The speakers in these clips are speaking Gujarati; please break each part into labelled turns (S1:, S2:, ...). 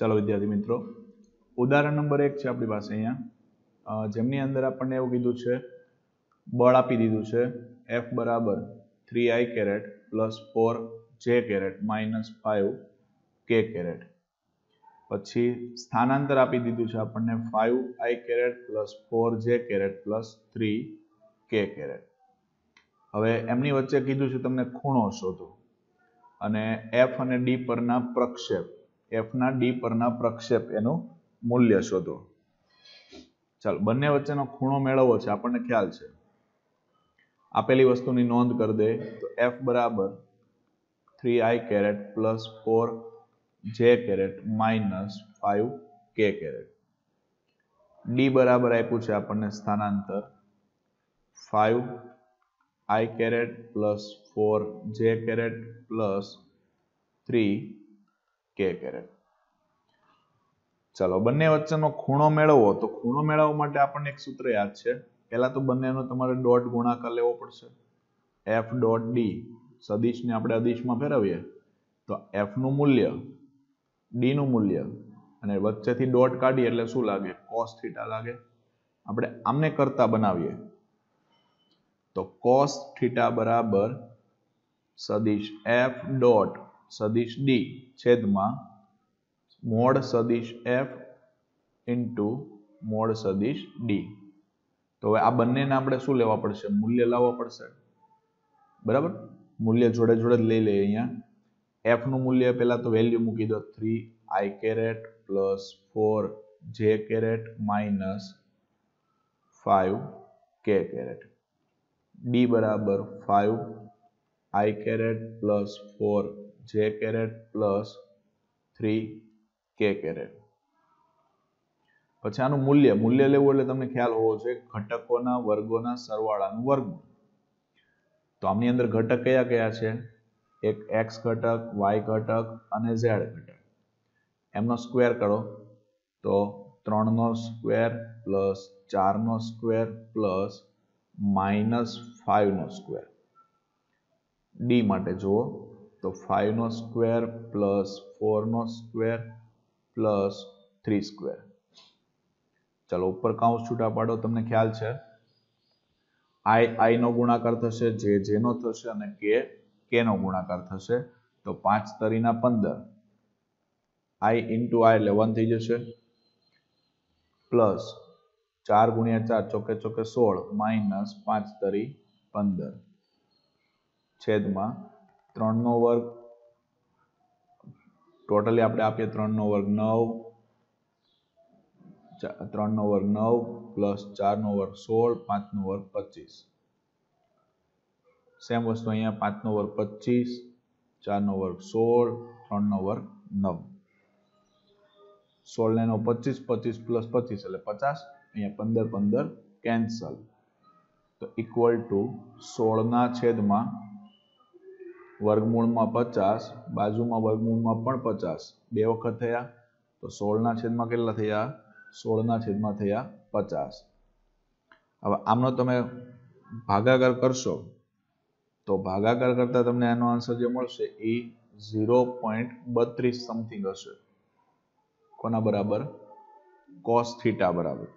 S1: ચાલો વિદ્યાર્થી મિત્રો ઉદાહરણ નંબર એક છે આપણી પાસે અહીંયા જેમની અંદર આપણને એવું કીધું છે બળ આપી દીધું છે એફ બરાબર three I caret plus four J caret minus five K caret પછી સ્થાનાંતર આપી દીધું છે આપણને five I caret plus four J caret plus three K caret હવે એમની વચ્ચે કીધું છે તમને ખૂણો શોધો અને એફ અને ડી પરના પ્રક્ષેપ એફના ડી પરના પ્રક્ષેપ એનું મૂલ્ય શોધો ચાલો બંને વચ્ચેનો ખૂણો મેળવવો છે આપણને ખ્યાલ છે આપેલી વસ્તુની નોંધ કરી દે તો એફ બરાબર three I caret plus four J caret minus five K caret D બરાબર આપ્યું છે આપણને સ્થાનાંતર five I caret plus four J caret plus three K caret ચલો બંને વચ્ચેનો ખૂણો મેળવવો તો ખૂણો મેળવવા માટે આપણને એક સૂત્ર યાદ છે પહેલા તો બંનેનો તમારે ડોટ ગુણાકાર લેવો પડશે એફ ડોટ ડી સદીશને આપણે અદિશમાં ફેરવીએ તો એફનું મૂલ્ય ડીનું મૂલ્ય અને વચ્ચેથી ડોટ કાઢીએ એટલે શું લાગે કોસ થીટા લાગે આપણે આમને કરતા બનાવીએ તો કોસ થીટા બરાબર સદીશ એફ ડોટ સદિશ ડી છેદમાં મોડ સદિશ એફ ઇન્ટુ મોડ સદિશ ડી તો હવે આ બંનેના આપણે શું લેવા પડશે મૂલ્ય લાવવા પડશે બરાબર મૂલ્ય જોડે જોડે લઈ લઈએ અહીંયા એફનું મૂલ્ય પહેલાં તો વેલ્યુ મૂકી દો three I caret plus four J caret minus five K caret D બરાબર five I caret plus four J caret plus three K caret પછી આનું મૂલ્ય મૂલ્ય લેવું એટલે તમને ખ્યાલ હોવો જોઈએ ઘટકોના વર્ગોના સરવાળાનું વર્ગમૂળ તો આમની અંદર ઘટક કયા કયા છે એક એક્સ ઘટક વાય ઘટક અને ઝેડ ઘટક એમનો સ્ક્વેર કરો તો ત્રણનો સ્ક્વેર પ્લસ ચારનો સ્ક્વેર પ્લસ માઇનસ ફાઈવનો સ્ક્વેર ડી માટે જુઓ તો ફાઈવનો સ્ક્વેર પ્લસ ફોરનો સ્ક્વેર પ્લસ થ્રી સ્ક્વેર ચાલો ઉપર કાઉન્સ છૂટા પાડો તમને ખ્યાલ છે આઈ આઈનો ગુણાકાર થશે જે જેનો થશે અને કે કેનો ગુણાકાર થશે તો પાંચ તરીના પંદર આઈ ઇન્ટુ આઈ એટલે વન થઈ જશે પ્લસ ચાર ગુણ્યા ચાર ચોકે ચોકે સોળ માઇનસ પાંચ તરી પંદર છેદમાં 3 નો વર્ગ ટોટલી આપણે આપ્યા 3 નો વર્ગ 9 3 નો વર્ગ 9 + 4 નો વર્ગ 16 5 નો વર્ગ 25 સેમ વસ્તુ અહીંયા 5 નો વર્ગ 25 4 નો વર્ગ 16 3 નો વર્ગ 9 16 9 25 25 + 25 એટલે 50 અહીંયા 15 15 કેન્સલ તો ઇક્વલ ટુ 16 ના છેદમાં વર્ગમૂળમાં પચાસ બાજુમાં વર્ગમૂળમાં પણ પચાસ બે વખત થયા તો સોળના છેદમાં કેટલા થયા સોળના છેદમાં થયા પચાસ હવે આમનો તમે ભાગાકાર કરશો તો ભાગાકાર કરતા તમને એનો આન્સર જે મળશે એ ઝીરો પોઈન્ટ બત્રીસ સમથિંગ હશે કોના બરાબર કોસ થીટા બરાબર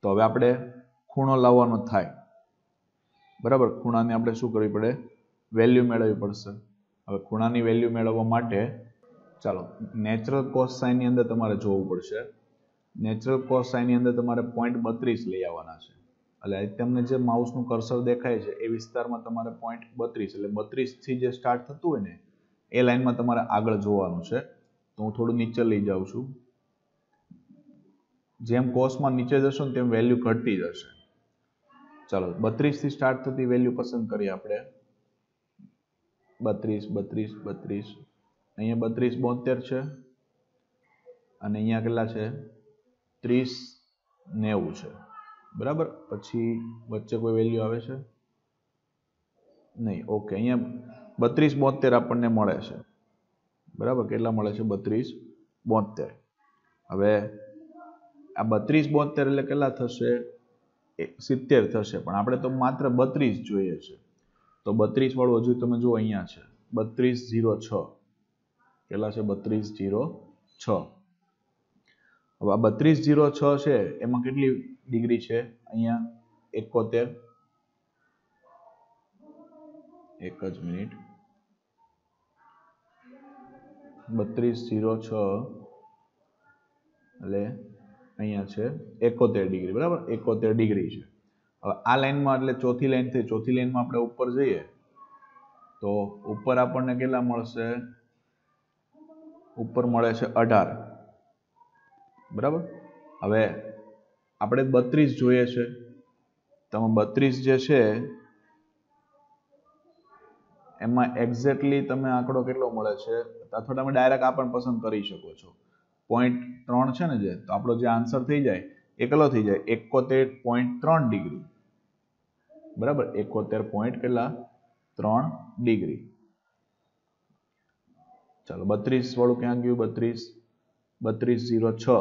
S1: તો હવે આપણે ખૂણો લાવવાનો થાય બરાબર ખૂણાને આપણે શું કરવી પડે વેલ્યુ મેળવવી પડશે હવે ખૂણાની વેલ્યુ મેળવવા માટે ચાલો નેચરલ કોસ્ટ સાઇનની અંદર તમારે જોવું પડશે નેચરલ કોસ સાઇનની અંદર તમારે પોઈન્ટ બત્રીસ લઈ આવવાના છે એટલે તમને જે માઉસનું કરસર દેખાય છે એ વિસ્તારમાં તમારે પોઈન્ટ બત્રીસ એટલે બત્રીસથી જે સ્ટાર્ટ થતું હોય ને એ લાઇનમાં તમારે આગળ જોવાનું છે તો હું થોડું નીચે લઈ જાઉં છું જેમ કોસમાં નીચે જશો ને તેમ વેલ્યુ ઘટતી જશે ચાલો બત્રીસથી સ્ટાર્ટ થતી વેલ્યુ પસંદ કરીએ આપણે બત્રીસ બત્રીસ બત્રીસ અહીંયા બત્રીસ બોતેર છે અને અહીંયા કેટલા છે ત્રીસ નેવું છે બરાબર પછી વચ્ચે કોઈ વેલ્યુ આવે છે નહીં ઓકે અહીંયા બત્રીસ બોતેર આપણને મળે છે બરાબર કેટલા મળે છે બત્રીસ બોતેર હવે આ બત્રીસ બોતેર એટલે કેટલા થશે સિત્તેર થશે પણ આપણે તો માત્ર બત્રીસ જોઈએ છે તો બત્રીસ વાળું હજુ તમે જો અહીંયા છે બત્રીસ ઝીરો છ કેટલા છે બત્રીસ ઝીરો છ હવે આ બત્રીસ ઝીરો છ છે એમાં કેટલી ડિગ્રી છે અહીંયા એકોતેર એક જ મિનિટ બત્રીસ ઝીરો છ એટલે અહીંયા છે એકોતેર ડિગ્રી બરાબર એકોતેર ડિગ્રી છે હવે આ લાઇનમાં એટલે ચોથી લાઇનથી ચોથી લાઈનમાં આપણે ઉપર જઈએ તો ઉપર આપણને કેટલા મળશે ઉપર મળે છે અઢાર બરાબર હવે આપણે બત્રીસ જોઈએ છે તમે બત્રીસ જે છે એમાં એક્ઝેક્ટલી તમે આંકડો કેટલો મળે છે અથવા તમે ડાયરેક્ટ આ પણ પસંદ કરી શકો છો પોઈન્ટ ત્રણ છે ને જે તો આપણો જે આન્સર થઈ જાય એકલો થઈ જાય 71.3 ડિગ્રી બરાબર 71. કેટલા 3 ડિગ્રી ચાલો 32 વાળું ક્યાં ગયું 32 3206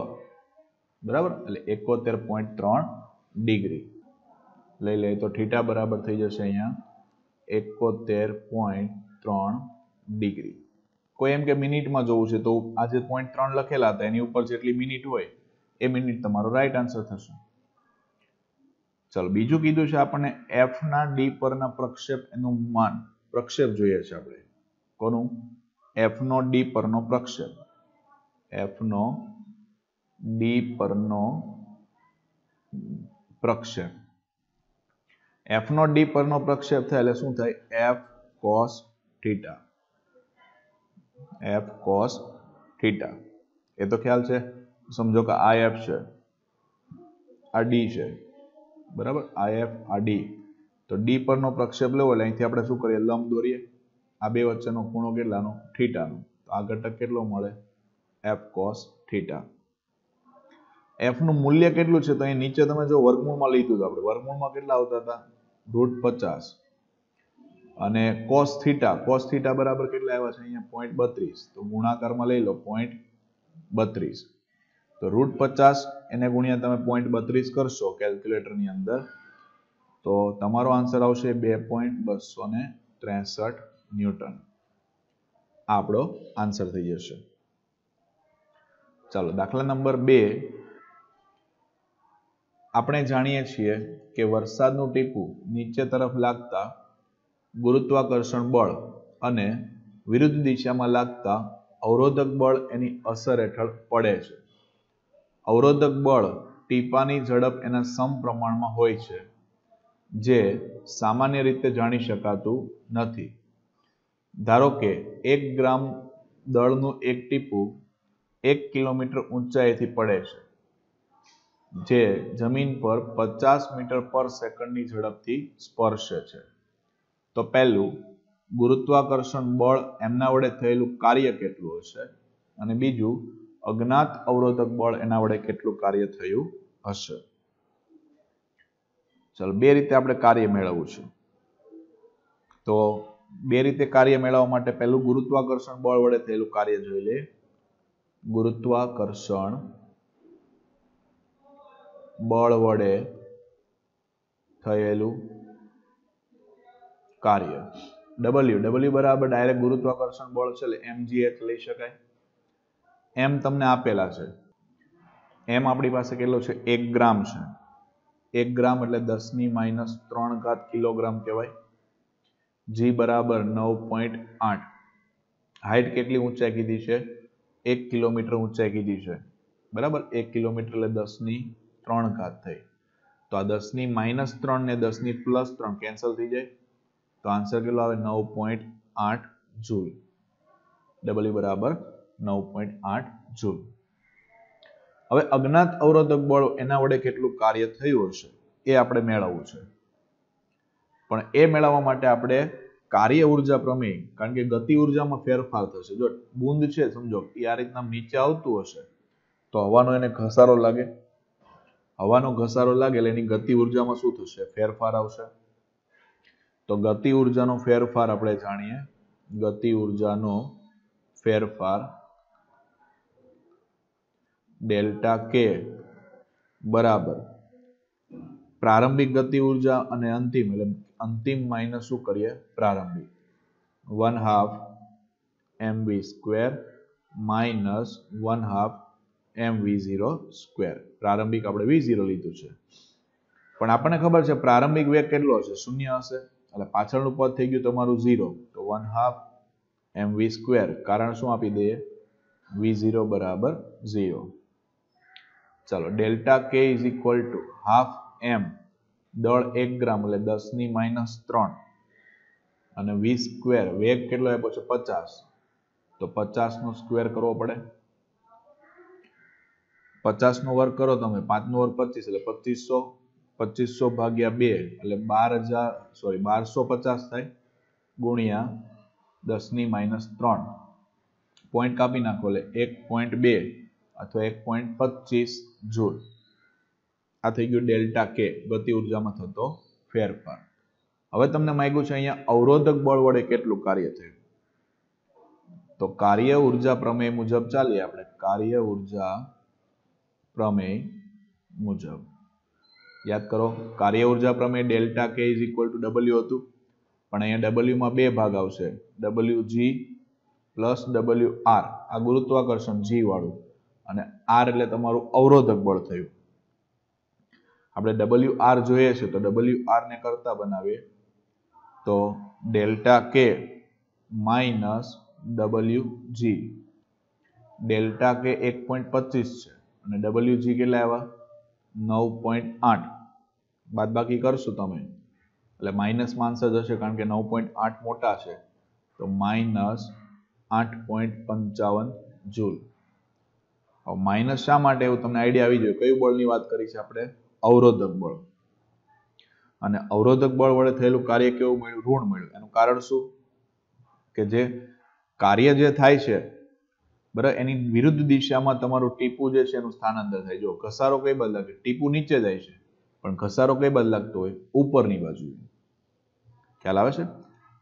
S1: બરાબર એટલે 71.3 ડિગ્રી લઈ લે તો થા타 બરાબર થઈ જશે અહિયાં 71.3 ડિગ્રી કોઈ એમ કે મિનિટમાં જોવું છે તો આ જે પોઈન્ટ 3 લખેલા તો એની ઉપર જેટલી મિનિટ હોય એ મિનિટ તમારો રાઈટ આન્સર થશે ચાલો બીજું કીધું છે આપણને એફના ડી પરના પ્રક્ષેપ એનું માન પ્રક્ષેપ જોઈએ છે આપણે કોનું એફનો ડી પરનો પ્રક્ષેપ એફનો ડી પરનો પ્રક્ષેપ એફનો ડી પરનો પ્રક્ષેપ થાય એટલે શું થાય F cos theta F cos theta એ તો ખ્યાલ છે સમજો કે આ એફ છે આ ડી છે બરાબર આ એફ આ ડી તો ડી પરનો પ્રક્ષેપ લેવો એટલે અહીંથી આપણે શું કરીએ લંબ દોરીએ આ બે વચ્ચેનો ખૂણો કેટલાનો થીટાનો તો આ ઘટક કેટલો મળે એફ કોસ થીટા એફનું મૂલ્ય કેટલું છે તો અહીં નીચે તમે જો વર્ગમૂળમાં લીધું આપણે વર્ગમૂળમાં કેટલા આવતા હતા રૂટ પચાસ અને કોસ થીટા કોસ થીટા બરાબર કેટલા આવ્યા છે અહીંયા પોઈન્ટ બત્રીસ તો ગુણાકારમાં લઈ લો પોઈન્ટ બત્રીસ તો રૂટ પચાસ એને ગુણ્યા તમે પોઈન્ટ બત્રીસ કરશો કેલ્ક્યુલેટરની અંદર તો તમારો આન્સર આવશે બે પોઈન્ટ બસો ને ત્રેસઠ ન્યૂટન આપણો આન્સર થઈ જશે ચાલો દાખલા નંબર બે આપણે જાણીએ છીએ કે વરસાદનું ટીપું નીચે તરફ લાગતા ગુરુત્વાકર્ષણ બળ અને વિરુદ્ધ દિશામાં લાગતા અવરોધક બળ એની અસર હેઠળ પડે છે અવરોધક બળ ટીપાંની ઝડપ એના સમપ્રમાણમાં હોય છે જે સામાન્ય રીતે જાણી શકાતું નથી ધારો કે એક ગ્રામ દળનું એક ટીપું એક કિલોમીટર ઊંચાઈથી પડે છે જે જમીન પર પચાસ મીટર પર સેકન્ડની ઝડપથી સ્પર્શે છે તો પહેલું ગુરુત્વાકર્ષણ બળ એમના વડે થયેલું કાર્ય કેટલું હશે અને બીજું અજ્ઞાત અવરોધક બળ એના વડે કેટલું કાર્ય થયું હશે ચાલો બે રીતે આપણે કાર્ય મેળવવું છે તો બે રીતે કાર્ય મેળવવા માટે પહેલું ગુરુત્વાકર્ષણ બળ વડે થયેલું કાર્ય જોઈ લે ગુરુત્વાકર્ષણ બળ વડે થયેલું કાર્ય ડબલ્યુ ડબલ્યુ બરાબર ડાયરેક્ટ ગુરુત્વાકર્ષણ બળ છે એટલે એમજી એચ લઈ શકાય એમ તમને આપેલા છે એમ આપણી પાસે કેટલો છે એક ગ્રામ છે એક ગ્રામ એટલે દસની માઇનસ ત્રણ ઘાત કિલોગ્રામ કહેવાય જી બરાબર નવ પોઈન્ટ આઠ હાઇટ કેટલી ઊંચાઈ કીધી છે એક કિલોમીટર ઊંચાઈ કીધી છે બરાબર એક કિલોમીટર એટલે દસની ત્રણ ઘાત થઈ તો આ દસની માઇનસ ત્રણ ને દસની પ્લસ ત્રણ કેન્સલ થઈ જાય તો આન્સર કેટલો આવે નવ પોઈન્ટ આઠ જૂલ ડબલ બરાબર નવ પોઈન્ટ આઠ જૂલ હવે અજ્ઞાત અવરોધક બળ એના વડે કેટલું કાર્ય થયું હશે એ આપણે મેળવવું છે પણ એ મેળવવા માટે આપણે કાર્ય ઉર્જા પ્રમેય કારણ કે ગતિ ઉર્જામાં ફેરફાર થશે જો બુંદ છે સમજો એ આ રીતના નીચે આવતું હશે તો હવાનો એને ઘસારો લાગે હવાનો ઘસારો લાગે એટલે એની ગતિ ઉર્જામાં શું થશે ફેરફાર આવશે તો ગતિ ઉર્જાનો ફેરફાર આપણે જાણીએ ગતિ ઉર્જાનો ફેરફાર ડેલ્ટા કે બરાબર પ્રારંભિક ગતિ ઉર્જા અને અંતિમ એટલે અંતિમ માઇનસ શું કરીએ પ્રારંભિક one half M V square minus one half M V zero square પ્રારંભિક આપણે વી ઝીરો લીધું છે પણ આપણને ખબર છે પ્રારંભિક વેગ કેટલો હશે શૂન્ય હશે એટલે પાછળનું પદ થઈ ગયું તમારું ઝીરો તો one half M V square કારણ શું આપી દઈએ વી ઝીરો બરાબર ઝીરો ચાલો delta K is equal to half M દળ એક ગ્રામ એટલે દસની માઇનસ ત્રણ અને વીસ સ્ક્વેર વેગ કેટલો આપ્યો છે પચાસ તો પચાસનો સ્ક્વેર કરવો પડે પચાસનો વર્ગ કરો તમે પાંચનો વર્ગ પચીસ એટલે પચીસો પચીસો ભાગ્યા બે એટલે બાર હજાર સોરી બારસો પચાસ થાય ગુણ્યા દસની માઇનસ ત્રણ પોઈન્ટ કાપી નાખો એટલે એક પોઈન્ટ બે અથવા એક પોઈન્ટ પચીસ જૂલ આ થઈ ગયું ડેલ્ટા કે ગતિ ઉર્જામાં થતો ફેરફાર હવે તમને માગ્યું છે અહીંયા અવરોધક બળ વડે કેટલું કાર્ય થયું તો કાર્ય ઉર્જા પ્રમેય મુજબ ચાલીએ આપણે કાર્ય ઉર્જા પ્રમેય મુજબ યાદ કરો કાર્ય ઉર્જા પ્રમેય delta K is equal to W હતું પણ અહીંયા ડબલ્યુમાં બે ભાગ આવશે W G plus W R આ ગુરુત્વાકર્ષણ જી વાળું અને આર એટલે તમારું અવરોધક બળ થયું આપણે ડબલ્યુ આર જોઈએ છે તો ડબલ્યુ આરને કરતા બનાવીએ તો ડેલ્ટા કે માઇનસ ડબલ્યુ જી ડેલ્ટા કે એક પોઈન્ટ પચીસ છે અને ડબલ્યુ જી કેટલા આવ્યા નવ પોઈન્ટ આઠ બાદ બાકી કરશું તમે એટલે માઇનસમાં આન્સર હશે કારણ કે નવ પોઈન્ટ આઠ મોટા છે તો માઇનસ આઠ પોઈન્ટ પંચાવન જૂલ હવે માઇનસ શા માટે એવું તમને આઈડિયા આવી જોઈએ કયું બળની વાત કરી છે આપણે અવરોધક બળ અને અવરોધક બળ વડે થયેલું કાર્ય કેવું મળ્યું ઋણ મળ્યું એનું કારણ શું કે જે કાર્ય જે થાય છે બરાબર એની વિરુદ્ધ દિશામાં તમારું ટીપુ જે છે એનું સ્થાનાંતર થાય જો ઘસારો કઈ બદલાશે ટીપુ નીચે જાય છે પણ ઘસારો કઈ બદલાતો હોય ઉપરની બાજુ ખ્યાલ આવે છે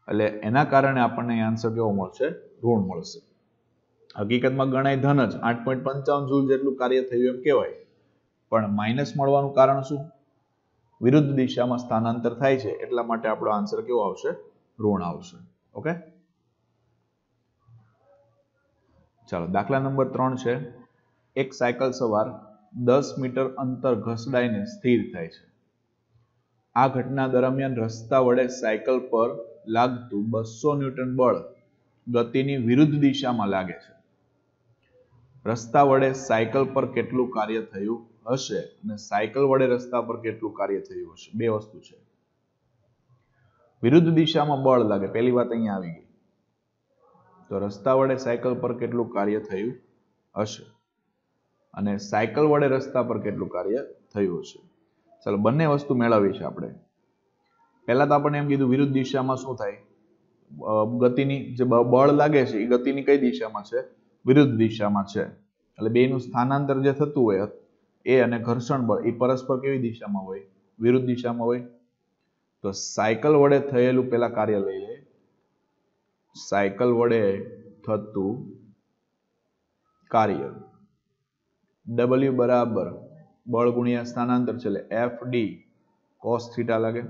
S1: એટલે એના કારણે આપણને આન્સર કેવો મળશે ઋણ મળશે હકીકતમાં ગણાય ધન જ આઠ પોઈન્ટ પંચાવન જૂલ જેટલું કાર્ય થયું એમ કહેવાય પણ માઇનસ મળવાનું કારણ શું વિરુદ્ધ દિશામાં સ્થાનાંતર થાય છે એટલા માટે આપણો આન્સર કેવો આવશે ઋણ આવશે ઓકે ચાલો દાખલા નંબર ત્રણ છે એક સાયકલ સવાર દસ મીટર અંતર ઘસડાઈને સ્થિર થાય છે આ ઘટના દરમિયાન રસ્તા વડે સાયકલ પર લાગતું બસો ન્યૂટન બળ ગતિની વિરુદ્ધ દિશામાં લાગે છે રસ્તા વડે સાયકલ પર કેટલું કાર્ય થયું હશે અને સાયકલ વડે રસ્તા પર કેટલું કાર્ય થયું હશે બે વસ્તુ છે વિરુદ્ધ દિશામાં બળ લાગે પહેલી વાત અહીંયા આવી ગઈ તો રસ્તા વડે સાયકલ પર કેટલું કાર્ય થયું હશે અને સાયકલ વડે રસ્તા પર કેટલું કાર્ય થયું હશે ચાલો બંને વસ્તુ મેળવીએ છે આપણે પહેલા તો આપણને એમ કીધું વિરુદ્ધ દિશામાં શું થાય ગતિની જે બળ લાગે છે એ ગતિની કઈ દિશામાં છે વિરુદ્ધ દિશામાં છે એટલે બેનું સ્થાનાંતર જે થતું હોય એ અને ઘર્ષણ બળ એ પરસ્પર કેવી દિશામાં હોય વિરુદ્ધ દિશામાં હોય તો સાયકલ વડે થયેલું પેલા કાર્ય લઈ લે સાયકલ વડે થતું કાર્ય ડબલ્યુ બરાબર બળ ગુણ્યા સ્થાનાંતર છે એટલે એફ ડી કોસ થીટા લાગે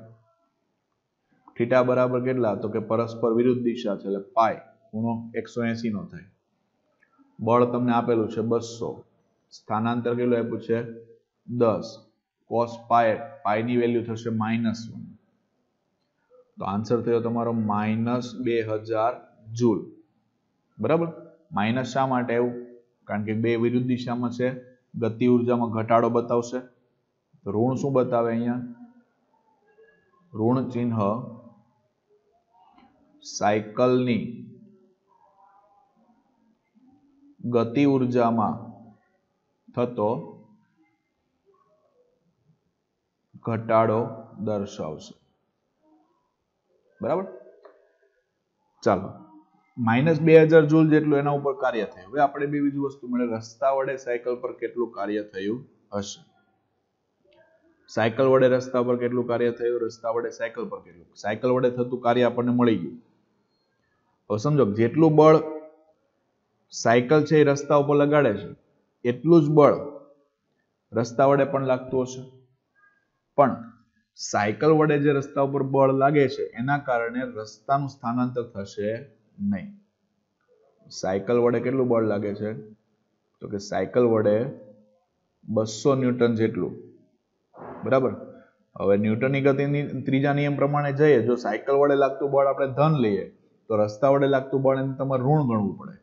S1: થીટા બરાબર કેટલા તો કે પરસ્પર વિરુદ્ધ દિશા છે એટલે પાય ગુણો એકસો એસી નો થાય બળ તમને આપેલું છે બસો સ્થાનાંતર કેટલું આપ્યું છે દસ કોસ પાય પાયની વેલ્યુ થશે માઇનસ વન તો આન્સર થયો તમારો માઇનસ બે હજાર જૂલ બરાબર માઇનસ શા માટે આવ્યું કારણ કે બે વિરુદ્ધ દિશામાં છે ગતિ ઉર્જામાં ઘટાડો બતાવશે ઋણ શું બતાવે અહીંયા ઋણ ચિહ્ન સાયકલની ગતિ ઉર્જામાં થતો ઘટાડો દર્શાવશે બરાબર ચાલો માઇનસ બે હજાર જૂલ જેટલું એના ઉપર કાર્ય થયું હવે આપણે બે બીજું વસ્તુ મળે રસ્તા વડે સાયકલ પર કેટલું કાર્ય થયું હશે સાયકલ વડે રસ્તા પર કેટલું કાર્ય થયું રસ્તા વડે સાયકલ પર કેટલું સાયકલ વડે થતું કાર્ય આપણને મળી ગયું હવે સમજો જેટલું બળ સાયકલ છે એ રસ્તા ઉપર લગાડે છે એટલું જ બળ રસ્તા વડે પણ લાગતું હશે પણ સાયકલ વડે જે રસ્તા ઉપર બળ લાગે છે એના કારણે રસ્તાનું સ્થાનાંતર થશે નહીં સાયકલ વડે કેટલું બળ લાગે છે તો કે સાયકલ વડે બસો ન્યૂટન જેટલું બરાબર હવે ન્યૂટનની ગતિની ત્રીજા નિયમ પ્રમાણે જઈએ જો સાયકલ વડે લાગતું બળ આપણે ધન લઈએ તો રસ્તા વડે લાગતું બળ એને તમારે ઋણ ગણવું પડે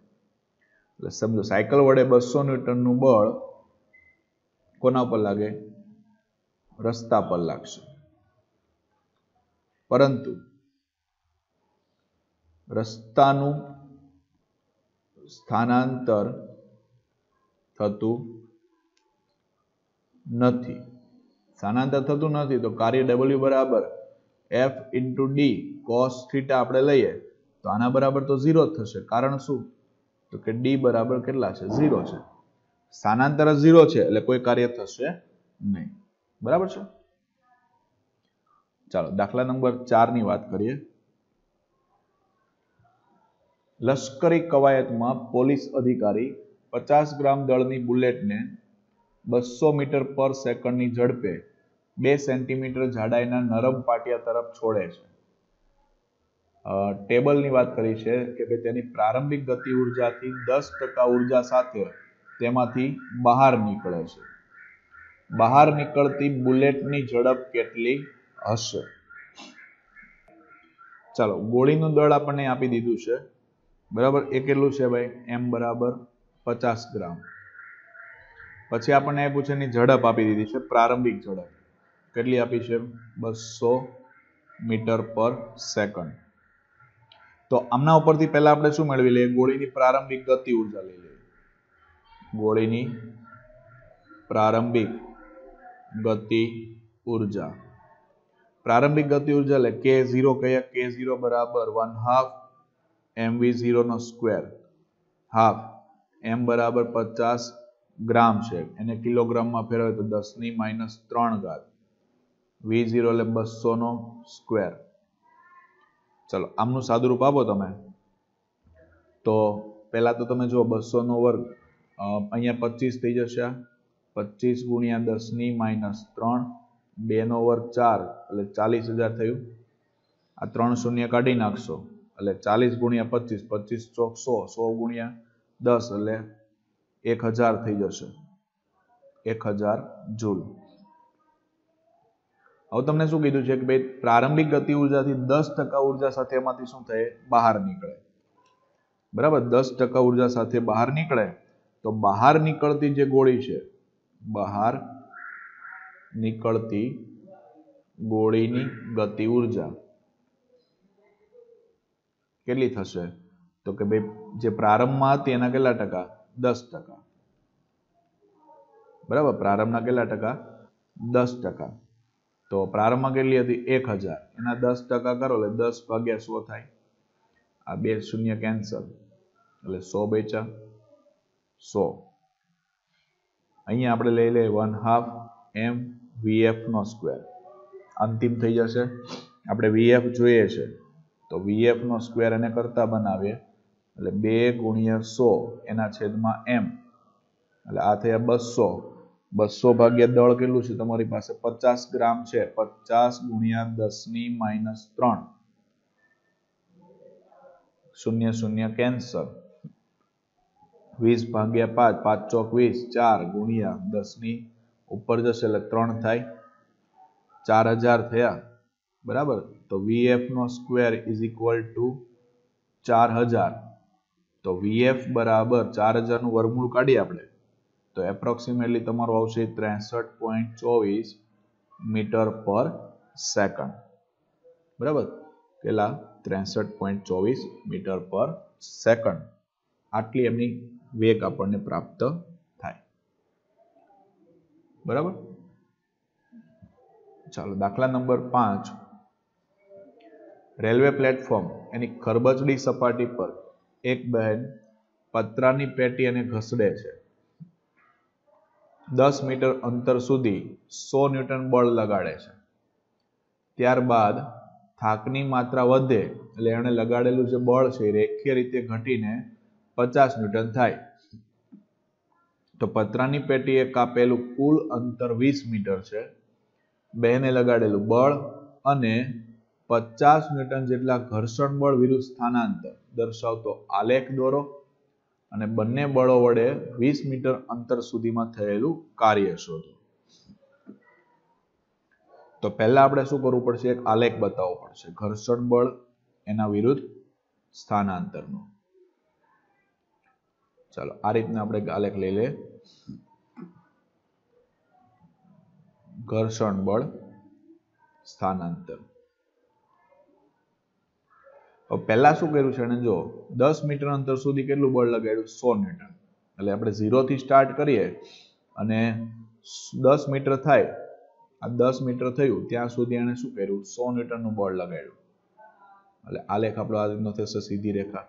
S1: એટલે શબ્દ સાયકલ વડે બસો ન્યૂટનનું બળ કોના પર લાગે રસ્તા પર લાગશે પરંતુ રસ્તાનું સ્થાનાંતર થતું નથી સ્થાનાંતર થતું નથી તો કાર્ય ડબલ્યુ બરાબર F into D cos theta આપણે લઈએ તો આના બરાબર તો ઝીરો થશે કારણ શું તો કે ડી બરાબર કેટલા છે ઝીરો છે સ્થાનાંતર ઝીરો છે એટલે કોઈ કાર્ય થશે નહીં બરાબર છે ચાલો દાખલા નંબર ચારની વાત કરીએ લશ્કરી કવાયતમાં પોલીસ અધિકારી પચાસ ગ્રામ દળની બુલેટને બસો મીટર પર સેકન્ડની ઝડપે બે સેન્ટીમીટર જાડાઈના નરમ પાટિયા તરફ છોડે છે ટેબલની વાત કરી છે કે ભાઈ તેની પ્રારંભિક ગતિ ઉર્જાથી દસ ટકા ઉર્જા સાથે તેમાંથી બહાર નીકળે છે બહાર નીકળતી બુલેટની ઝડપ કેટલી હશે ચાલો ગોળીનું દળ આપણને આપી દીધું છે બરાબર એ કેટલું છે ભાઈ એમ બરાબર પચાસ ગ્રામ પછી આપણને એ પૂછે એની ઝડપ આપી દીધી છે પ્રારંભિક ઝડપ કેટલી આપી છે બસો મીટર પર સેકન્ડ તો આમના ઉપરથી પહેલા આપણે શું મેળવી લઈએ ગોળીની પ્રારંભિક ગતિ ઉર્જા લઈ લઈએ ગોળીની પ્રારંભિક ગતિ ઉર્જા પ્રારંભિક ગતિ ઉર્જા એટલે કે ઝીરો કહીએ કે ઝીરો બરાબર વન હાફ એમ એમવી ઝીરોનો સ્ક્વેર હાફ એમ બરાબર પચાસ ગ્રામ છે એને કિલોગ્રામમાં ફેરવે તો દસની માઇનસ ત્રણ ઘાત વી ઝીરો એટલે બસોનો સ્ક્વેર ચલો આમનું સાદુરૂપ આપો તમે તો પહેલાં તો તમે જુઓ બસોનો વર્ગ અહીંયા પચીસ થઈ જશે પચીસ ગુણ્યા દસની માઇનસ ત્રણ બેનો વર્ગ ચાર એટલે ચાલીસ હજાર થયું આ ત્રણ શૂન્ય કાઢી નાખશો એટલે ચાલીસ ગુણ્યા પચીસ પચીસ ચોક સો સો ગુણ્યા દસ એટલે એક હજાર થઈ જશે એક હજાર જૂલ હવે તમને શું કીધું છે કે ભાઈ પ્રારંભિક ગતિ ઉર્જાથી દસ ટકા ઉર્જા સાથે એમાંથી શું થાય બહાર નીકળે બરાબર દસ ટકા ઉર્જા સાથે બહાર નીકળે તો બહાર નીકળતી જે ગોળી છે બહાર નીકળતી ગોળીની ગતિ ઉર્જા કેટલી થશે તો કે ભાઈ જે પ્રારંભમાં હતી એના કેટલા ટકા દસ ટકા બરાબર પ્રારંભના કેટલા ટકા દસ ટકા તો પ્રારંભમાં કેટલી હતી એક હજાર એના દસ ટકા કરો એટલે દસ ભાગ્યા સો થાય આ બે શૂન્ય કેન્સલ એટલે સો બેચા સો અહીંયા આપણે લઈ લઈએ વન હાફ એમ વીએફ નો સ્ક્વેર અંતિમ થઈ જશે આપણે વીએફ જોઈએ છે તો વીએફ નો સ્ક્વેર એને કરતા બનાવીએ એટલે બે ગુણ્યા સો એના છેદમાં એમ એટલે આ થયા બસો બસો ભાગ્યા દળ કેટલું છે તમારી પાસે પચાસ ગ્રામ છે પચાસ ગુણ્યા દસ ની માઇનસ ત્રણ શૂન્ય શૂન્ય કેન્સર વીસ ભાગ્યા પાંચ પાંચ ચોક વીસ ચાર ગુણ્યા દસની ઉપર જશે એટલે ત્રણ થાય ચાર હજાર થયા બરાબર તો વીએફ નો સ્ક્વેર ઇઝ ઇક્વલ ટુ ચાર હજાર તો વીએફ બરાબર ચાર હજારનું વર્ગમૂળ કાઢીએ આપણે તો એપ્રોક્સિમેટલી તમારું આવશે ત્રેસઠ પોઈન્ટ ચોવીસ મીટર પર સેકન્ડ બરાબર પેલા ત્રેસઠ પોઈન્ટ ચોવીસ મીટર પર સેકન્ડ આટલી એમની વેગ આપણને પ્રાપ્ત થાય બરાબર ચાલો દાખલા નંબર પાંચ રેલવે પ્લેટફોર્મ એની ખરબચડી સપાટી પર એક બહેન પતરાની પેટી અને ઘસડે છે દસ મીટર અંતર સુધી સો ન્યૂટન બળ લગાડે છે ત્યારબાદ થાકની માત્રા વધે એટલે એણે લગાડેલું જે બળ છે એ રેખીય રીતે ઘટીને પચાસ ન્યૂટન થાય તો પતરાની પેટીએ કાપેલું કુલ અંતર વીસ મીટર છે બેને લગાડેલું બળ અને પચાસ ન્યૂટન જેટલા ઘર્ષણ બળ વિરુદ્ધ સ્થાનાંતર દર્શાવતો આલેખ દોરો અને બંને બળો વડે વીસ મીટર અંતર સુધીમાં થયેલું કાર્ય શોધો તો પહેલા આપણે શું કરવું પડશે એક આલેખ બતાવવો પડશે ઘર્ષણ બળ એના વિરુદ્ધ સ્થાનાંતરનો ચાલો આ રીતના આપણે આલેખ લઈ લે ઘર્ષણ બળ સ્થાનાંતર હવે પહેલાં શું કર્યું છે એણે જો દસ મીટર અંતર સુધી કેટલું બળ લગાડ્યું સો ન્યૂટન એટલે આપણે ઝીરોથી સ્ટાર્ટ કરીએ અને દસ મીટર થાય આ દસ મીટર થયું ત્યાં સુધી એણે શું કર્યું સો ન્યૂટનનું બળ લગાડ્યું એટલે આ લેખ આપણો આ રીતનો થશે સીધી રેખા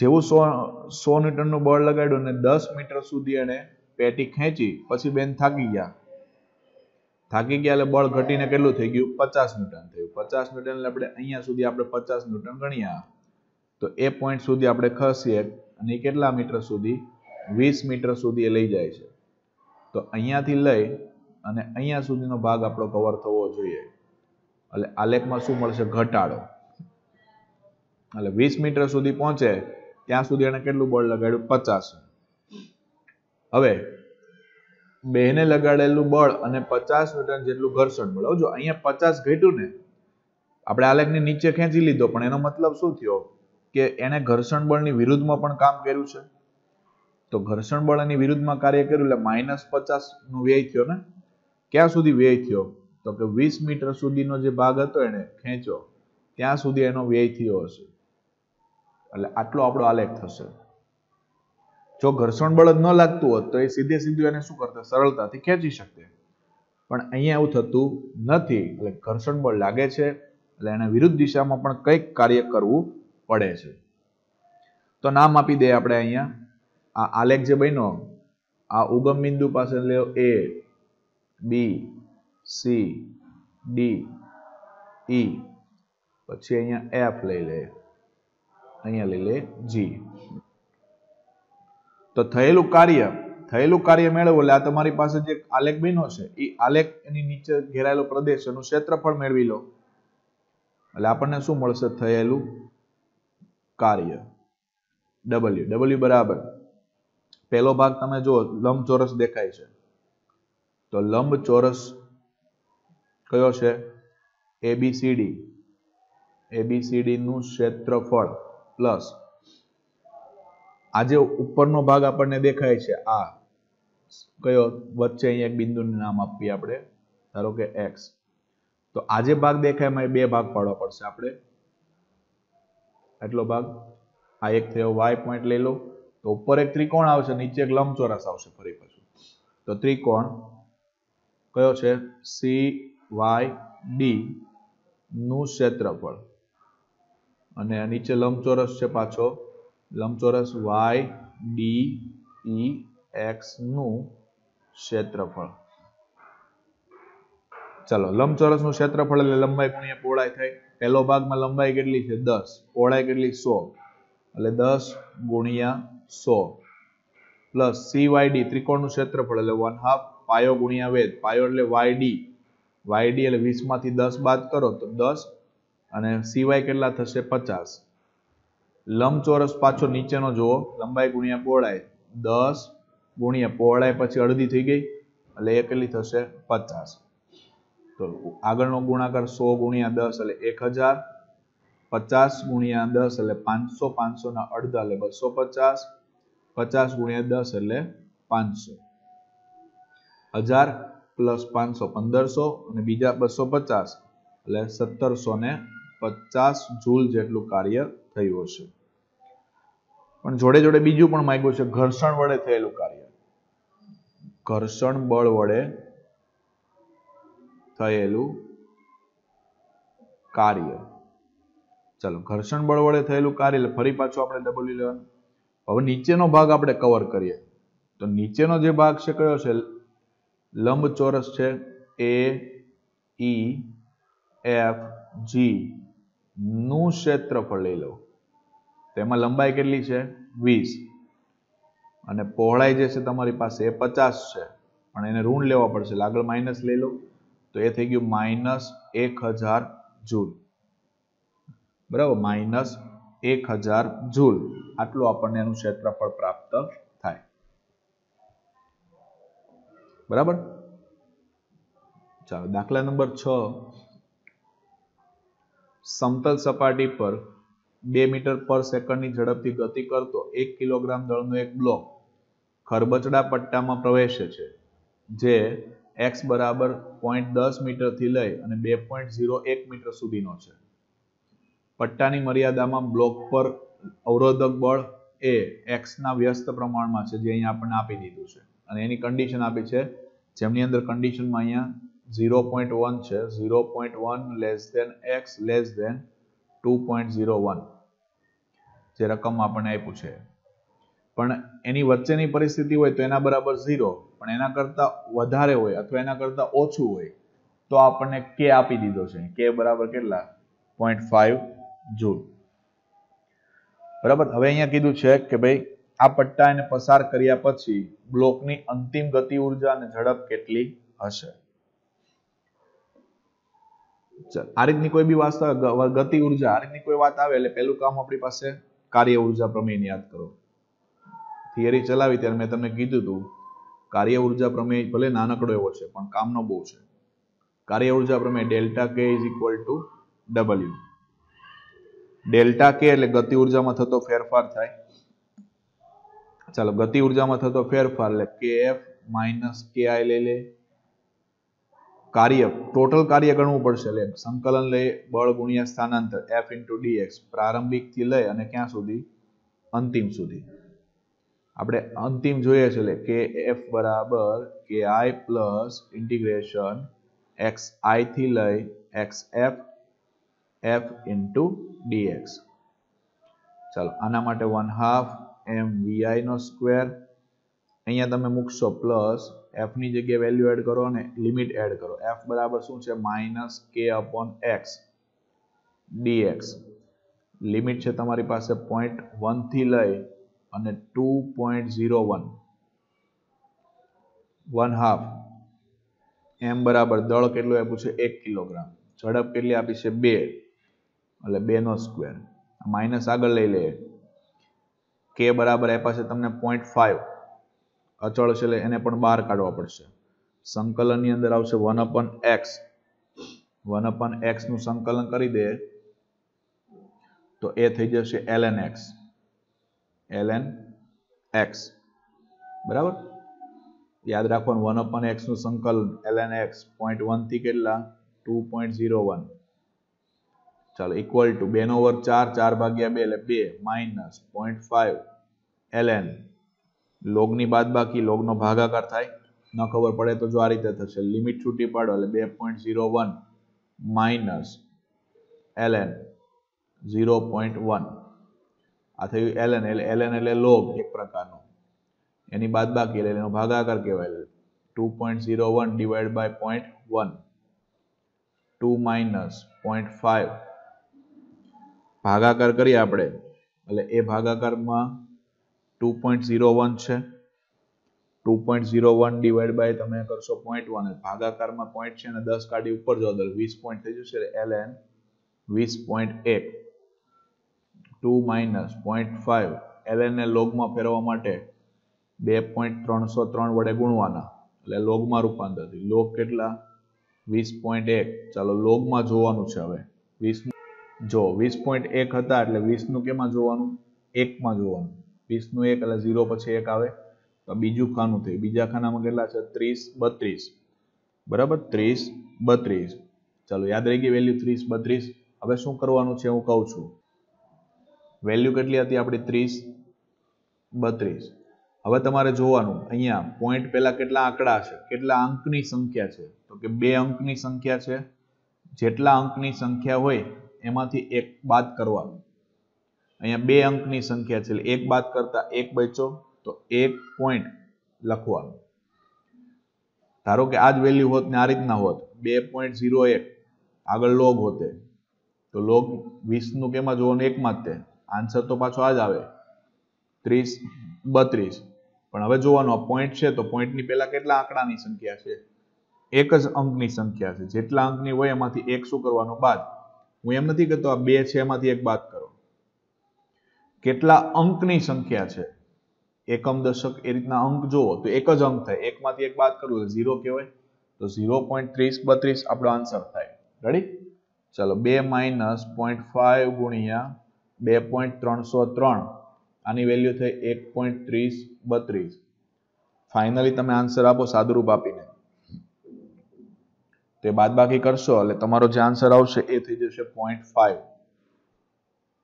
S1: જેવું સો સો ન્યૂટનનું બળ લગાડ્યું અને દસ મીટર સુધી એણે પેટી ખેંચી પછી બેન થાકી ગયા થાકી ગયા એટલે બળ ઘટીને કેટલું થઈ ગયું પચાસ ન્યૂટન થયું પચાસ ન્યૂટન એટલે આપણે અહીંયા સુધી આપણે પચાસ ન્યૂટન ગણ્યા તો એ પોઈન્ટ સુધી આપણે ખસીએ અને એ કેટલા મીટર સુધી વીસ મીટર સુધી એ લઈ જાય છે તો અહીંયાથી લઈ અને અહીંયા સુધીનો ભાગ આપણો કવર થવો જોઈએ એટલે આલેખમાં શું મળશે ઘટાડો એટલે વીસ મીટર સુધી પહોંચે ત્યાં સુધી એને કેટલું બળ લગાડ્યું પચાસ હવે બેને લગાડેલું બળ અને પચાસ ન્યૂટન જેટલું ઘર્ષણ બળ જો અહીંયા પચાસ ઘટ્યું ને આપણે આલેખની નીચે ખેંચી લીધો પણ એનો મતલબ શું થયો કે એણે ઘર્ષણ બળની વિરુદ્ધમાં પણ કામ કર્યું છે તો ઘર્ષણ બળ એની વિરુદ્ધમાં કાર્ય કર્યું એટલે માઇનસ પચાસનો વ્યય થયો ને ક્યાં સુધી વ્યય થયો તો કે વીસ મીટર સુધીનો જે ભાગ હતો એને ખેંચો ત્યાં સુધી એનો વ્યય થયો હશે એટલે આટલો આપણો આલેખ થશે જો ઘર્ષણ બળ ન લાગતું હોત તો એ સીધે સીધું એને શું કરતા સરળતાથી ખેંચી શકતે પણ અહીંયા એવું થતું નથી એટલે ઘર્ષણ બળ લાગે છે એટલે એને વિરુદ્ધ દિશામાં પણ કંઈક કાર્ય કરવું પડે છે તો નામ આપી દે આપણે અહીંયા આ આલેખ જે બન્યો આ ઉગમ બિંદુ પાસે લ્યો એ બી સી ડી ઈ પછી અહીંયા એફ લઈ લે અહીંયા લઈ લે જી તો થયેલું કાર્ય થયેલું કાર્ય મેળવવું એટલે આ તમારી પાસે જે આલેખ બન્યો છે એ આલેખ એની નીચે ઘેરાયેલો પ્રદેશ એનું ક્ષેત્રફળ મેળવી લો એટલે આપણને શું મળશે થયેલું કાર્ય ડબલ્યુ ડબલ્યુ બરાબર પહેલો ભાગ તમે જુઓ લંબચોરસ દેખાય છે તો લંબચોરસ કયો છે એબીસીડી એબીસીડી નું ક્ષેત્રફળ પ્લસ આજે ઉપરનો ભાગ આપણને દેખાય છે આ કયો વચ્ચે અહીંયા એક બિંદુનું નામ આપીએ આપણે ધારો કે એક્સ તો આજે ભાગ દેખાય એમાં બે ભાગ પાડવા પડશે આપણે એટલો ભાગ આ એક થયો વાય પોઈન્ટ લઈ લો તો ઉપર એક ત્રિકોણ આવશે નીચે એક લંબચોરસ આવશે ફરી પાછું તો ત્રિકોણ કયો છે સી વાય ડી નું ક્ષેત્રફળ અને નીચે લંબચોરસ છે પાછો લંબચોરસ વાય ડી ઈ નું ક્ષેત્રફળ ચલો લંબચોરસનું ક્ષેત્રફળ એટલે લંબાઈ ગુણ્યા પહોળાઈ થાય પહેલો ભાગમાં લંબાઈ કેટલી છે દસ પહોળાઈ કેટલી સો એટલે દસ ગુણ્યા સો પ્લસ સી વાય ડી ત્રિકોણનું ક્ષેત્રફળ એટલે વન હાફ પાયો ગુણ્યા વેદ પાયો એટલે વાયડી વાયડી વાય ડી એટલે વીસમાંથી દસ બાદ કરો તો દસ અને સીવાય કેટલા થશે પચાસ લંબચોરસ પાછો નીચેનો જુઓ લંબાઈ ગુણ્યા પહોળાઈ દસ ગુણ્યા પહોળાઈ પછી અડધી થઈ ગઈ એટલે એકલી થશે પચાસ તો આગળનો ગુણાકાર સો ગુણ્યા દસ એટલે એક હજાર પચાસ ગુણ્યા દસ એટલે પાંચસો પાંચસોના અડધા એટલે બસો પચાસ પચાસ ગુણ્યા દસ એટલે પાંચસો હજાર પ્લસ પાંચસો પંદરસો અને બીજા બસો પચાસ એટલે સત્તરસો ને પચાસ જૂલ જેટલું કાર્ય થયું હશે પણ જોડે જોડે બીજું પણ માંગ્યું છે ઘર્ષણ વડે થયેલું કાર્ય ઘર્ષણ બળ વડે થયેલું કાર્ય ચાલો ઘર્ષણ બળ વડે થયેલું કાર્ય એટલે ફરી પાછું આપણે ડબલ્યુ લેવાનું હવે નીચેનો ભાગ આપણે કવર કરીએ તો નીચેનો જે ભાગ છે કયો છે લંબચોરસ છે એ ઈ એફ જી નું ક્ષેત્રફળ લઈ લઉં તેમાં લંબાઈ કેટલી છે વીસ અને પહોળાઈ જે છે તમારી પાસે એ પચાસ છે પણ એને ઋણ લેવા પડશે એટલે આગળ માઇનસ લઈ લો તો એ થઈ ગયું માઇનસ એક હજાર જૂલ બરાબર માઇનસ એક હજાર જૂલ આટલું આપણને એનું ક્ષેત્રફળ પ્રાપ્ત થાય બરાબર ચાલો દાખલા નંબર છ સમતલ સપાટી પર બે મીટર પર સેકન્ડની ઝડપથી ગતિ કરતો એક કિલોગ્રામ દળનો એક બ્લોક ખરબચડા પટ્ટામાં પ્રવેશે છે જે એક્સ બરાબર પોઈન્ટ દસ મીટરથી લઈ અને બે પોઈન્ટ ઝીરો એક મીટર સુધીનો છે પટ્ટાની મર્યાદામાં બ્લોક પર અવરોધક બળ એ એક્સના વ્યસ્ત પ્રમાણમાં છે જે અહીંયા આપણને આપી દીધું છે અને એની કન્ડિશન આપી છે જેમની અંદર કન્ડિશનમાં અહીંયા ઝીરો પોઈન્ટ વન છે zero point one less than X less than two point zero one જે રકમ આપણને આપ્યું છે પણ એની વચ્ચેની પરિસ્થિતિ હોય તો એના બરાબર ઝીરો પણ એના કરતા વધારે હોય અથવા એના કરતા ઓછું હોય તો આપણને કે આપી દીધો છે કે બરાબર કેટલા પોઈન્ટ ફાઈવ જૂલ બરાબર હવે અહીંયા કીધું છે કે ભાઈ આ પટ્ટા એને પસાર કર્યા પછી બ્લોકની અંતિમ ગતિ ઉર્જા અને ઝડપ કેટલી હશે આ રીતની કોઈ બી વાસ્તવ ગતિ ઉર્જા આ રીતની કોઈ વાત આવે એટલે પેલું કામ આપણી પાસે કાર્ય ઉર્જા પ્રમેય યાદ કરો થિયરી ચલાવી ત્યારે મેં તમને કીધું હતું કાર્ય ઉર્જા પ્રમેય ભલે નાનકડો એવો છે પણ કામનો બહુ છે કાર્ય ઉર્જા પ્રમેય delta K is equal to W delta K એટલે ગતિ ઉર્જામાં થતો ફેરફાર થાય ચાલો ગતિ ઉર્જામાં થતો ફેરફાર એટલે કે એફ માઇનસ કે આઈ લઈ લે કાર્ય ટોટલ કાર્ય ગણવું પડશે એટલે સંકલન લઈ બળ ગુણ્યા સ્થાનાંતર એફ ઇન્ટુ ડીએક્સ પ્રારંભિકથી લઈ અને ક્યાં સુધી અંતિમ સુધી આપણે અંતિમ જોઈએ છે એટલે કે એફ બરાબર K I plus integration X આઈથી લઈ X F F into DX ચાલો આના માટે વન હાફ એમ વીઆઈ નો સ્ક્વેર અહીંયા તમે મૂકશો પ્લસ એફની જગ્યાએ વેલ્યુ એડ કરો અને લિમિટ એડ કરો એફ બરાબર શું છે માઇનસ કે અપોન એક્સ ડીએક્સ લિમિટ છે તમારી પાસે પોઈન્ટ વનથી લઈ અને two point zero one one half M બરાબર દળ કેટલું આપ્યું છે એક કિલોગ્રામ ઝડપ કેટલી આપી છે બે એટલે બેનો સ્ક્વેર માઇનસ આગળ લઈ લઈએ કે બરાબર આપ્યા છે તમને પોઈન્ટ ફાઈવ અચળ છે એટલે એને પણ બહાર કાઢવા પડશે સંકલનની અંદર આવશે one upon X one upon એક્સનું સંકલન કરી દે તો એ થઈ જશે એલએન એક્સ એલએન એક્સ બરાબર યાદ રાખવાનું વન અપન એક્સનું સંકલન એલએન એક્સ પોઈન્ટ વનથી કેટલા ટુ પોઈન્ટ ઝીરો વન ચાલો ઇક્વલ ટુ બેનો વર્ગ ચાર ચાર ભાગ્યા બે એટલે બે માઇનસ પોઈન્ટ ફાઈવ એલએન લોગની બાદ બાકી લોગનો ભાગાકાર થાય ન ખબર પડે તો જો આ રીતે થશે લિમિટ છૂટી પાડો એટલે બે point zero one minus L N zero point one આ થયું એલએન એટલે એલએન એટલે લોગ એક પ્રકારનો એની બાદ બાકી એટલે એનો ભાગાકાર કહેવાય two point zero one divide by point one two minus point five ભાગાકાર કરીએ આપણે એટલે એ ભાગાકારમાં ટુ પોઈન્ટ ઝીરો વન છે two point zero one divide by તમે કરશો પોઈન્ટ વન ભાગાકારમાં પોઈન્ટ છે અને દસ કાઢી ઉપર જવા દર વીસ પોઈન્ટ થઈ જશે એલ એન વીસ પોઈન્ટ એક two minus point five L એનને લોગમાં ફેરવવા માટે બે પોઈન્ટ ત્રણસો ત્રણ વડે ગુણવાના એટલે લોગમાં રૂપાંતર થયું લોગ કેટલા વીસ પોઈન્ટ એક ચાલો લોગમાં જોવાનું છે હવે વીસ જો વીસ પોઈન્ટ એક હતા એટલે વીસનું કેમાં જોવાનું એકમાં જોવાનું વીસનું એક એટલે ઝીરો પછી એક આવે તો બીજું ખાનું થયું બીજા ખાનામાં કેટલા છે ત્રીસ બત્રીસ બરાબર ત્રીસ બત્રીસ ચાલો યાદ રહી ગઈ વેલ્યુ ત્રીસ બત્રીસ હવે શું કરવાનું છે હું કહું છું વેલ્યુ કેટલી હતી આપણી ત્રીસ બત્રીસ હવે તમારે જોવાનું અહીંયા પોઈન્ટ પહેલા કેટલા આંકડા છે કેટલા અંકની સંખ્યા છે તો કે બે અંકની સંખ્યા છે જેટલા અંકની સંખ્યા હોય એમાંથી એક બાદ કરવાનું અહીંયા બે અંકની સંખ્યા છે એક બાદ કરતા એક બચ્યો તો એક પોઈન્ટ લખવાનું ધારો કે આ જ વેલ્યુ હોત ને આ રીતના હોત બે પોઈન્ટ ઝીરો એક આગળ લોગ હોતે તો લોગ વીસનું કેમાં જોવાનું એકમાં જ તે આન્સર તો પાછો આ જ આવે ત્રીસ બત્રીસ પણ હવે જોવાનું આ પોઈન્ટ છે તો પોઈન્ટની પહેલા કેટલા આંકડાની સંખ્યા છે એક જ અંકની સંખ્યા છે જેટલા અંકની હોય એમાંથી એક શું કરવાનો બાદ હું એમ નથી કહેતો આ બે છે એમાંથી એક બાદ કરો કેટલા અંકની સંખ્યા છે એકમ દશક એ રીતના અંક જુઓ તો એક જ અંક થાય એકમાંથી એક બાદ કરવું ઝીરો કહેવાય તો ઝીરો પોઈન્ટ ત્રીસ બત્રીસ આપણો આન્સર થાય રેડી ચાલો બે માઇનસ પોઈન્ટ ફાઈવ ગુણ્યા બે પોઈન્ટ ત્રણસો ત્રણ આની વેલ્યુ થઈ એક પોઈન્ટ ત્રીસ બત્રીસ ફાઇનલી તમે આન્સર આપો સાદુરૂપ આપીને તે બાદબાકી કરશો એટલે તમારો જે આન્સર આવશે એ થઈ જશે પોઈન્ટ ફાઈવ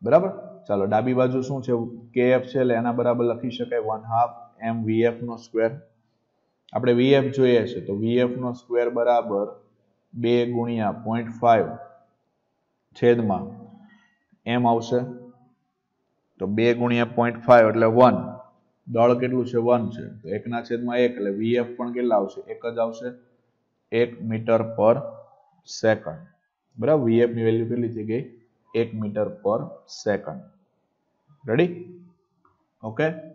S1: બરાબર ચાલો ડાબી બાજુ શું છે કેએફ છે એટલે એના બરાબર લખી શકાય વન હાફ એમ વીએફનો સ્કવેર આપણે વીએફ જોઈએ છે તો વીએફનો સ્ક્વેર બરાબર બે ગુણ્યા પોઈન્ટ ફાઈવ છેદમાં એમ આવશે તો બે ગુણ્યા પોઈન્ટ ફાઇવ એટલે વન દળ કેટલું છે વન છે તો એકના છેદમાં એક એટલે વીએફ પણ કેટલા આવશે એક જ આવશે એક મીટર પર સેકન્ડ બરાબર વીએફની વેલ્યુ કેટલી થઈ ગઈ એક મીટર પર સેકન્ડ ready okay